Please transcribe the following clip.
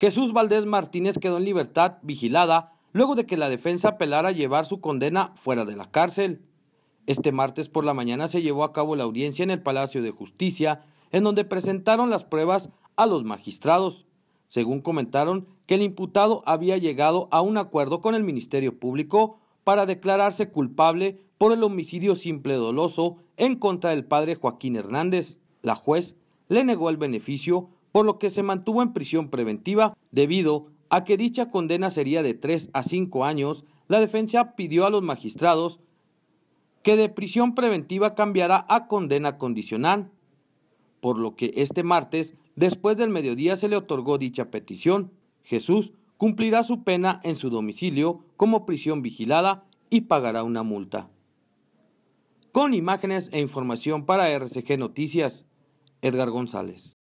Jesús Valdés Martínez quedó en libertad vigilada luego de que la defensa apelara a llevar su condena fuera de la cárcel. Este martes por la mañana se llevó a cabo la audiencia en el Palacio de Justicia, en donde presentaron las pruebas a los magistrados. Según comentaron que el imputado había llegado a un acuerdo con el Ministerio Público para declararse culpable por el homicidio simple doloso en contra del padre Joaquín Hernández. La juez le negó el beneficio por lo que se mantuvo en prisión preventiva debido a que dicha condena sería de tres a cinco años. La defensa pidió a los magistrados que de prisión preventiva cambiara a condena condicional, por lo que este martes, después del mediodía, se le otorgó dicha petición. Jesús cumplirá su pena en su domicilio como prisión vigilada y pagará una multa. Con imágenes e información para RCG Noticias, Edgar González.